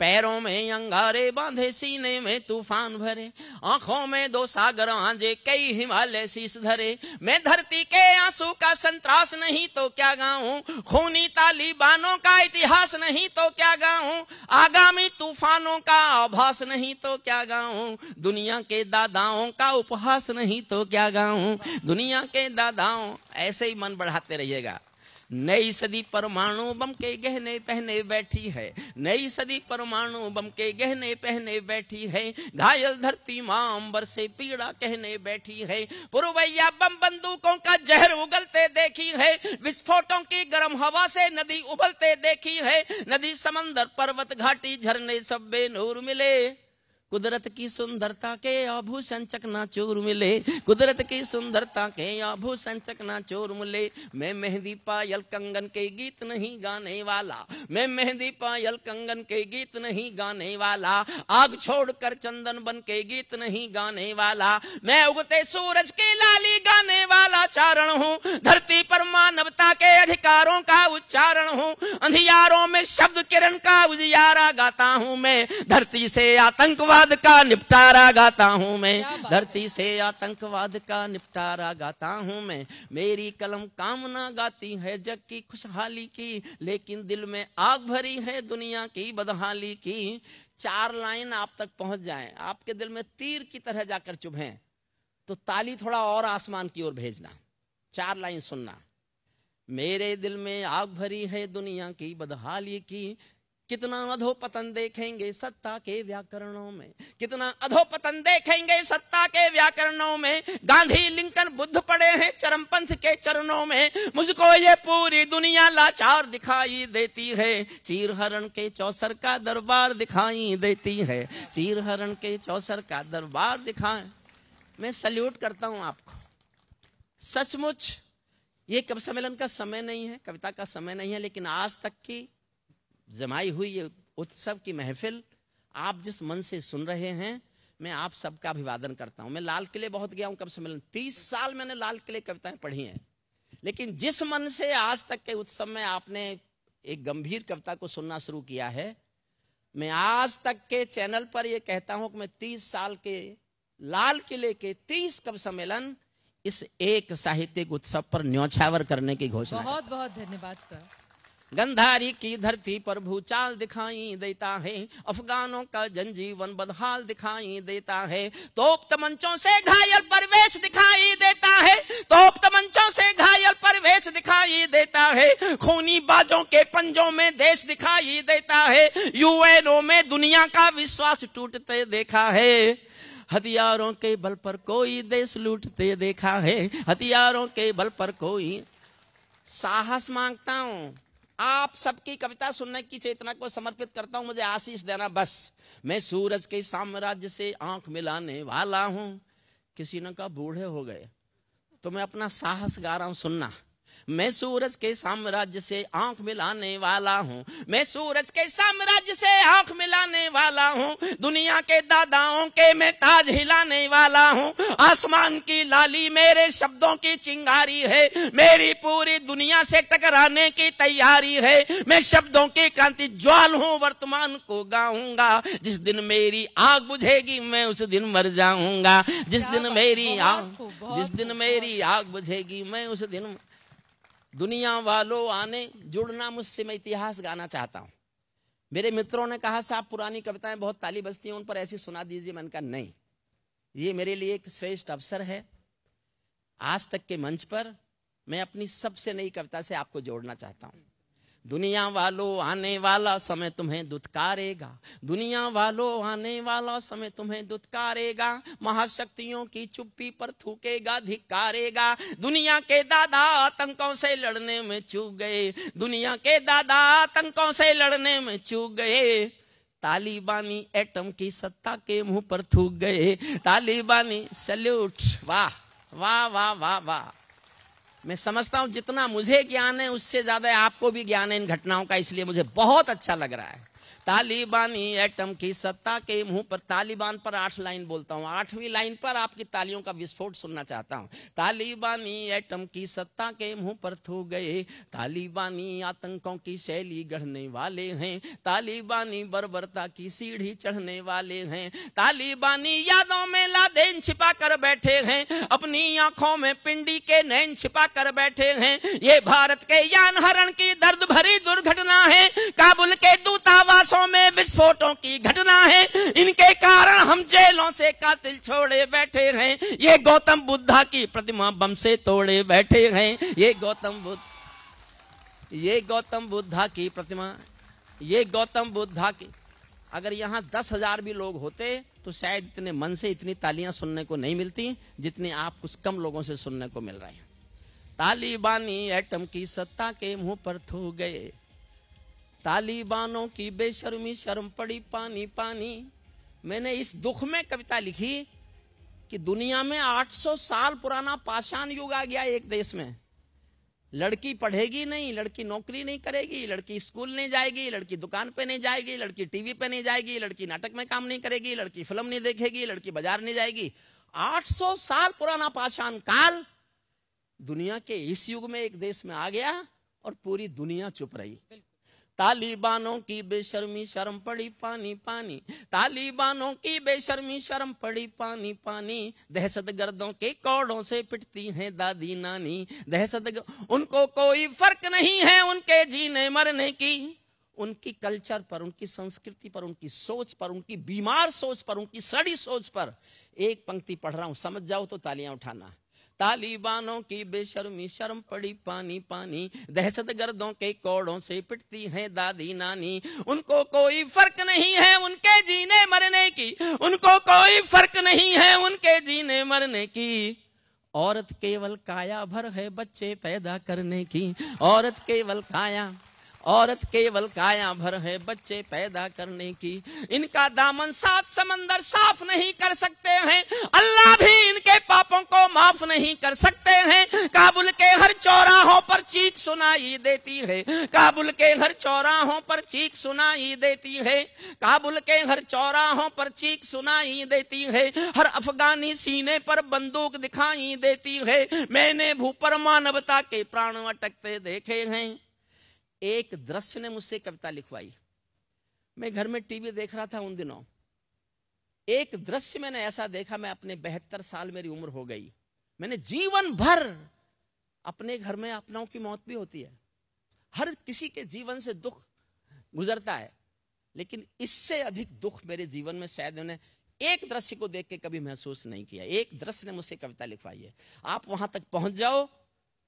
पैरों में अंगारे बांधे सीने में तूफान भरे आंखों में दो सागर आंजे कई हिमालय शीश धरे मैं धरती के आंसू का संतरास नहीं तो क्या गाऊं खूनी तालिबानों का इतिहास नहीं तो क्या गाऊं आगामी तूफानों का आभास नहीं तो क्या गाऊं दुनिया के दादाओं का उपहास नहीं तो क्या गाऊं दुनिया के दादाओं ऐसे ही मन बढ़ाते रहिएगा नई सदी परमाणु बम के गहने पहने बैठी है नई सदी परमाणु बम के गहने पहने बैठी है घायल धरती माँ अंबर से पीड़ा कहने बैठी है पुरवैया बम बंदूकों का जहर उगलते देखी है विस्फोटों की गर्म हवा से नदी उबलते देखी है नदी समंदर पर्वत घाटी झरने सब बेनूर मिले कुदरत की सुंदरता के आभूषण चकना चोर मिले कुदरत की सुंदरता के आभूषण चकना चोर मिले मैं मेहंदी पायल कंगन के गीत नहीं गाने वाला मैं मेहंदी पायल कंगन के गीत नहीं गाने वाला आग छोड़कर चंदन बन के गीत नहीं गाने वाला मैं उगते सूरज की लाली गाने वाला चारण हूँ धरती पर मानवता के अधिकारों का उच्चारण हूँ अंधियारों में शब्द किरण का उजियारा गाता हूँ मैं धरती से आतंकवाद आतंकवाद का निपटारा गाता हूँ मैं धरती से आतंकवाद का निपटारा गाता हूँ मैं मेरी कलम कामना गाती है जग की खुशहाली की लेकिन दिल में आग भरी है दुनिया की बदहाली की चार लाइन आप तक पहुंच जाए आपके दिल में तीर की तरह जाकर चुभे तो ताली थोड़ा और आसमान की ओर भेजना चार लाइन सुनना मेरे दिल में आग भरी है दुनिया की बदहाली की कितना अधोपतन देखेंगे सत्ता के व्याकरणों में कितना अधोपतन देखेंगे सत्ता के व्याकरणों में गांधी लिंकन बुद्ध पड़े हैं चरमपंथ के चरणों में मुझको ये पूरी दुनिया लाचार दिखाई देती है चीरहरण के चौसर का दरबार दिखाई देती है चीरहरण के चौसर का दरबार दिखाए मैं सल्यूट करता हूं आपको सचमुच ये कवि सम्मेलन का समय नहीं है कविता का समय नहीं है लेकिन आज तक की जमाई हुई ये उत्सव की महफिल आप जिस मन से सुन रहे हैं मैं आप सबका अभिवादन करता हूं मैं लाल किले बहुत गया हूं कब सम्मेलन तीस साल मैंने लाल किले कविताएं पढ़ी हैं लेकिन जिस मन से आज तक के उत्सव में आपने एक गंभीर कविता को सुनना शुरू किया है मैं आज तक के चैनल पर यह कहता हूं कि मैं तीस साल के लाल किले के तीस कवि सम्मेलन इस एक साहित्यिक उत्सव पर न्योछावर करने की घोषणा बहुत बहुत धन्यवाद सर गंधारी की धरती पर भूचाल दिखाई देता है अफगानों का जनजीवन बदहाल दिखाई देता है तोप तमंचों से घायल परवेश दिखाई देता है तोप तमंचों से घायल परवेश दिखाई देता है खूनी बाजों के पंजों में देश दिखाई देता है यूएनओ में दुनिया का विश्वास टूटते देखा है हथियारों के बल पर कोई देश लूटते देखा है हथियारों के बल पर कोई साहस मांगता हूं आप सबकी कविता सुनने की चेतना को समर्पित करता हूं मुझे आशीष देना बस मैं सूरज के साम्राज्य से आंख मिलाने वाला हूं किसी ने कहा बूढ़े हो गए तो मैं अपना साहस गा रहा हूं सुनना मैं सूरज के साम्राज्य से आंख मिलाने वाला हूँ मैं सूरज के साम्राज्य से आंख मिलाने वाला हूँ दुनिया के दादाओं के मैं ताज हिलाने वाला हूँ आसमान की लाली मेरे शब्दों की चिंगारी है मेरी पूरी दुनिया से टकराने की तैयारी है मैं शब्दों की क्रांति ज्वाल हूँ वर्तमान को गाऊंगा जिस दिन मेरी आग बुझेगी मैं उस दिन मर जाऊंगा जिस दिन मेरी आग जिस दिन मेरी आग बुझेगी मैं उस दिन दुनिया वालों आने जुड़ना मुझसे मैं इतिहास गाना चाहता हूं मेरे मित्रों ने कहा साहब पुरानी कविताएं बहुत ताली बजती हैं उन पर ऐसी सुना दीजिए मन का नहीं ये मेरे लिए एक श्रेष्ठ अवसर है आज तक के मंच पर मैं अपनी सबसे नई कविता से आपको जोड़ना चाहता हूं दुनिया वालों आने वाला समय तुम्हें दुत्कारेगा दुनिया वालों आने वाला समय तुम्हें दुत्कारेगा महाशक्तियों की चुप्पी पर थूकेगा धिकारेगा दुनिया के दादा आतंकों से लड़ने में चूक गए दुनिया के दादा आतंकों से लड़ने में चूक गए तालिबानी एटम की सत्ता के मुंह पर थूक गए तालिबानी सल्यूट वाह वाह वाह वाह वाह मैं समझता हूं जितना मुझे ज्ञान है उससे ज्यादा आपको भी ज्ञान है इन घटनाओं का इसलिए मुझे बहुत अच्छा लग रहा है तालिबानी एटम की सत्ता के मुंह पर तालिबान पर आठ लाइन बोलता हूँ आठवीं लाइन पर आपकी तालियों का विस्फोट सुनना चाहता हूँ तालिबानी एटम की सत्ता के मुंह पर थू गए तालिबानी आतंकों की शैली गढ़ने वाले हैं तालिबानी बर्बरता की सीढ़ी चढ़ने वाले हैं तालिबानी यादों में लादेन छिपा कर बैठे हैं अपनी आंखों में पिंडी के नैन छिपा कर बैठे हैं ये भारत के यान हरण की दर्द भरी दुर्घटना है काबुल के दूतावासों देशों में विस्फोटों की घटना है इनके कारण हम जेलों से कातिल छोड़े बैठे हैं ये गौतम बुद्धा की प्रतिमा बम से तोड़े बैठे हैं ये गौतम बुद्ध ये गौतम बुद्धा की प्रतिमा ये गौतम बुद्धा की अगर यहाँ दस हजार भी लोग होते तो शायद इतने मन से इतनी तालियां सुनने को नहीं मिलती जितनी आप कुछ कम लोगों से सुनने को मिल रहे हैं तालिबानी एटम की सत्ता के मुंह पर थू गए तालिबानों की बेशर्मी शर्म पड़ी पानी पानी मैंने इस दुख में कविता लिखी कि दुनिया में 800 साल पुराना पाषाण युग आ गया एक देश में लड़की पढ़ेगी नहीं लड़की नौकरी नहीं करेगी लड़की स्कूल नहीं जाएगी लड़की दुकान पे नहीं जाएगी लड़की टीवी पे नहीं जाएगी लड़की नाटक में काम नहीं करेगी लड़की फिल्म नहीं देखेगी लड़की बाजार नहीं जाएगी 800 साल पुराना पाषाण काल दुनिया के इस युग में एक देश में आ गया और पूरी दुनिया चुप रही तालिबानों की बेशर्मी शर्म पड़ी पानी पानी तालिबानों की बेशर्मी शर्म पड़ी पानी पानी दहशत गर्दों के कौड़ों से पिटती हैं दादी नानी दहशत उनको कोई फर्क नहीं है उनके जीने मरने की उनकी कल्चर पर उनकी संस्कृति पर उनकी सोच पर उनकी बीमार सोच पर उनकी सड़ी सोच पर एक पंक्ति पढ़ रहा हूं समझ जाओ तो तालियां उठाना तालिबानों की बेशर्मी शर्म पड़ी पानी पानी दहशत गर्दों के कोड़ों से पिटती है दादी नानी उनको कोई फर्क नहीं है उनके जीने मरने की उनको कोई फर्क नहीं है उनके जीने मरने की औरत केवल काया भर है बच्चे पैदा करने की औरत केवल काया औरत केवल काया भर है बच्चे पैदा करने की इनका दामन सात समंदर साफ नहीं कर सकते हैं अल्लाह भी इनके पापों को माफ नहीं कर सकते हैं काबुल के हर चौराहों पर चीख सुनाई देती है काबुल के हर चौराहों पर चीख सुनाई देती है काबुल के हर चौराहों पर चीख सुनाई देती है हर अफगानी सीने पर बंदूक दिखाई देती है मैंने भूपर मानवता के प्राण अटकते देखे हैं एक दृश्य ने मुझसे कविता लिखवाई मैं घर में टीवी देख रहा था उन दिनों एक दृश्य मैंने ऐसा देखा मैं अपने बहत्तर साल मेरी उम्र हो गई मैंने जीवन भर अपने घर में अपनाओं की मौत भी होती है हर किसी के जीवन से दुख गुजरता है लेकिन इससे अधिक दुख मेरे जीवन में शायद उन्हें एक दृश्य को देख के कभी महसूस नहीं किया एक दृश्य ने मुझसे कविता लिखवाई है आप वहां तक पहुंच जाओ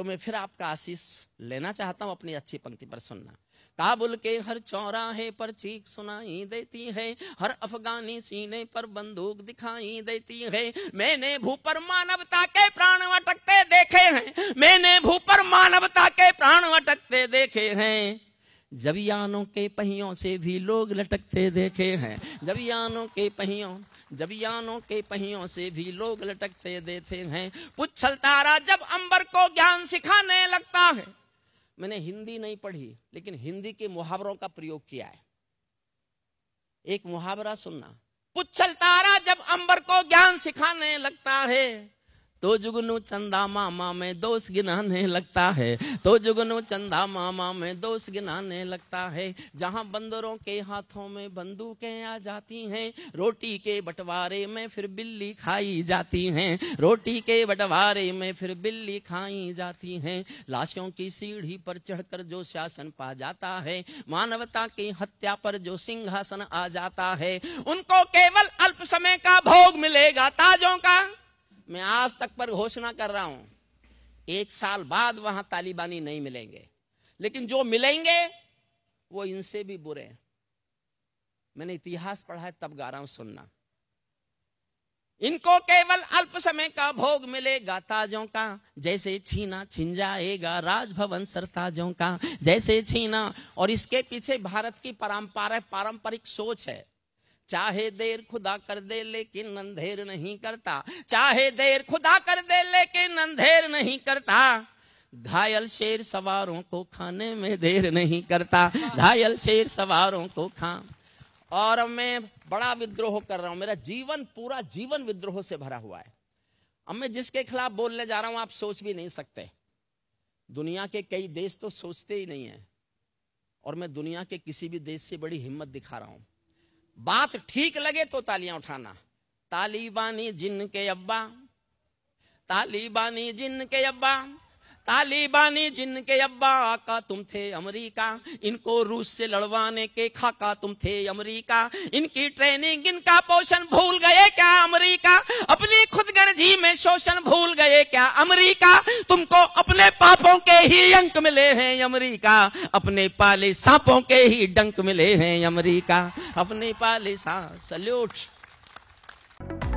तो मैं फिर आपका आशीष लेना चाहता हूँ अपनी अच्छी पंक्ति पर सुनना काबुल के हर चौराहे पर चीख सुनाई देती है हर अफगानी सीने पर बंदूक दिखाई देती है मैंने भू पर मानवता के प्राण अटकते देखे हैं मैंने भू पर मानवता के प्राण अटकते देखे हैं जबियानों के पहियों से भी लोग लटकते देखे हैं जबियानों के पहियों जबियानों के पहियों से भी लोग लटकते देते हैं पुच्छल तारा जब अंबर को ज्ञान सिखाने लगता है मैंने हिंदी नहीं पढ़ी लेकिन हिंदी के मुहावरों का प्रयोग किया है एक मुहावरा सुनना पुच्छल तारा जब अंबर को ज्ञान सिखाने लगता है तो जुगनू चंदा मामा में दोष गिनाने लगता है तो जुगनू चंदा मामा में दोष गिनाने लगता है जहाँ बंदरों के हाथों में बंदूकें आ जाती हैं रोटी के बंटवारे में फिर बिल्ली खाई जाती हैं रोटी के बंटवारे में फिर बिल्ली खाई जाती हैं लाशों की सीढ़ी पर चढ़कर जो शासन पा जाता है मानवता की हत्या पर जो सिंहासन आ जाता है उनको केवल अल्प समय का भोग मिलेगा ताजों का मैं आज तक पर घोषणा कर रहा हूं एक साल बाद वहां तालिबानी नहीं मिलेंगे लेकिन जो मिलेंगे वो इनसे भी बुरे हैं मैंने इतिहास पढ़ा है तब गा रहा हूं सुनना इनको केवल अल्प समय का भोग मिलेगा ताजों का जैसे छीना छिन जाएगा राजभवन सरताजों का जैसे छीना और इसके पीछे भारत की परंपरा पारंपरिक सोच है चाहे देर खुदा कर दे लेकिन अंधेर नहीं करता चाहे देर खुदा कर दे लेकिन अंधेर नहीं करता घायल शेर सवारों को खाने में देर नहीं करता घायल शेर सवारों को खा और मैं बड़ा विद्रोह कर रहा हूं मेरा जीवन पूरा जीवन विद्रोह से भरा हुआ है अब मैं जिसके खिलाफ बोलने जा रहा हूं आप सोच भी नहीं सकते दुनिया के कई देश तो सोचते ही नहीं है और मैं दुनिया के किसी भी देश से बड़ी हिम्मत दिखा रहा हूं बात ठीक लगे तो तालियां उठाना तालिबानी जिन के अब्बा तालिबानी जिन के अब्बा तालिबानी जिनके अब्बा आका तुम थे अमरीका इनको रूस से लड़वाने के खाका तुम थे अमरीका इनकी ट्रेनिंग इनका पोषण भूल गए क्या अमरीका अपनी खुद गर्जी में शोषण भूल गए क्या अमरीका तुमको अपने पापों के ही अंक मिले हैं अमरीका अपने पाले सांपों के ही डंक मिले हैं अमरीका अपने पाले सा सल्यूट